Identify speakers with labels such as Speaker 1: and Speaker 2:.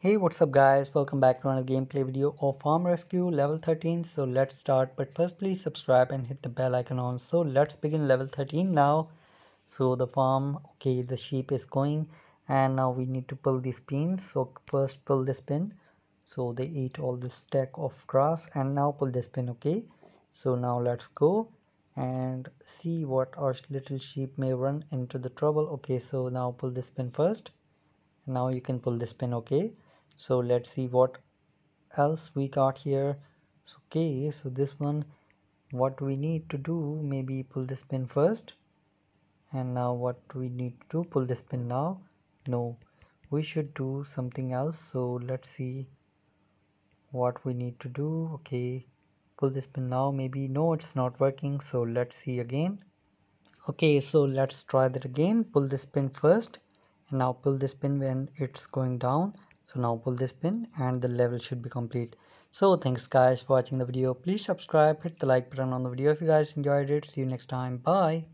Speaker 1: hey what's up guys welcome back to another gameplay video of farm rescue level 13 so let's start but first please subscribe and hit the bell icon on so let's begin level 13 now so the farm okay the sheep is going and now we need to pull these pins so first pull this pin so they eat all this stack of grass and now pull this pin okay so now let's go and see what our little sheep may run into the trouble okay so now pull this pin first now you can pull this pin okay so let's see what else we got here so, okay so this one what we need to do maybe pull this pin first and now what we need to do pull this pin now no we should do something else so let's see what we need to do okay pull this pin now maybe no it's not working so let's see again okay so let's try that again pull this pin first and now pull this pin when it's going down so now pull this pin and the level should be complete so thanks guys for watching the video please subscribe hit the like button on the video if you guys enjoyed it see you next time bye